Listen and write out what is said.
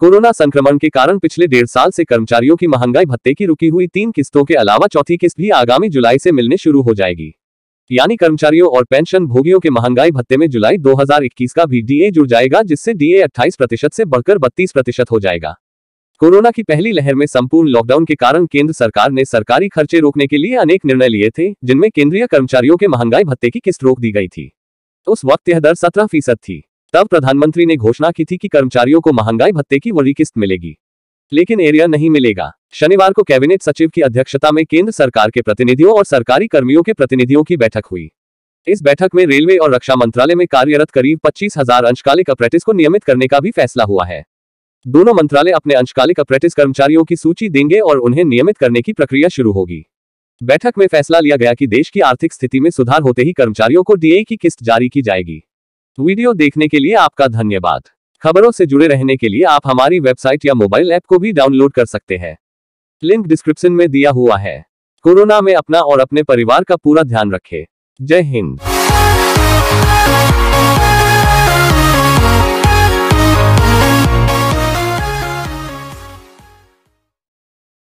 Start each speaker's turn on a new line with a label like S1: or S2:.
S1: corona संक्रमण के कारण पिछले डेढ़ साल से कर्मचारियों की महंगाई भत्ते की रुकी हुई तीन किस्तों के अलावा चौथी किस्त भी आगामी जुलाई से मिलने शुरू हो जाएगी यानी कर्मचारियों और पेंशन भोगियों के महंगाई भत्ते में जुलाई 2021 का भी डीए जुड़ जाएगा जिससे डीए 28 प्रतिशत से बढ़कर 32 प्रतिशत हो जाएगा कोरोना की पहली लहर में संपूर्ण लॉकडाउन के कारण केंद्र सरकार ने सरकारी खर्चे रोकने के लिए अनेक निर्णय लिए थे जिनमें केंद्रीय कर्मचारियों के महंगाई भत्ते की किस्त रोक दी गई थी उस वक्त यह दर सत्रह फीसद थी तब प्रधानमंत्री ने घोषणा की थी कि कर्मचारियों को महंगाई भत्ते की वरी किस्त मिलेगी लेकिन एरिया नहीं मिलेगा शनिवार को कैबिनेट सचिव की अध्यक्षता में केंद्र सरकार के प्रतिनिधियों और सरकारी कर्मियों के प्रतिनिधियों की बैठक हुई इस बैठक में रेलवे और रक्षा मंत्रालय में कार्यरत करीब पच्चीस हजार अंशकालिक अप्रेटिस को नियमित करने का भी फैसला हुआ है दोनों मंत्रालय अपने अंशकालिक अप्रेटिस कर्मचारियों की सूची देंगे और उन्हें नियमित करने की प्रक्रिया शुरू होगी बैठक में फैसला लिया गया कि देश की आर्थिक स्थिति में सुधार होते ही कर्मचारियों को डीए की किस्त जारी की जाएगी वीडियो देखने के लिए आपका धन्यवाद खबरों से जुड़े रहने के लिए आप हमारी वेबसाइट या मोबाइल ऐप को भी डाउनलोड कर सकते हैं लिंक डिस्क्रिप्शन में दिया हुआ है कोरोना में अपना और अपने परिवार का पूरा ध्यान रखें जय हिंद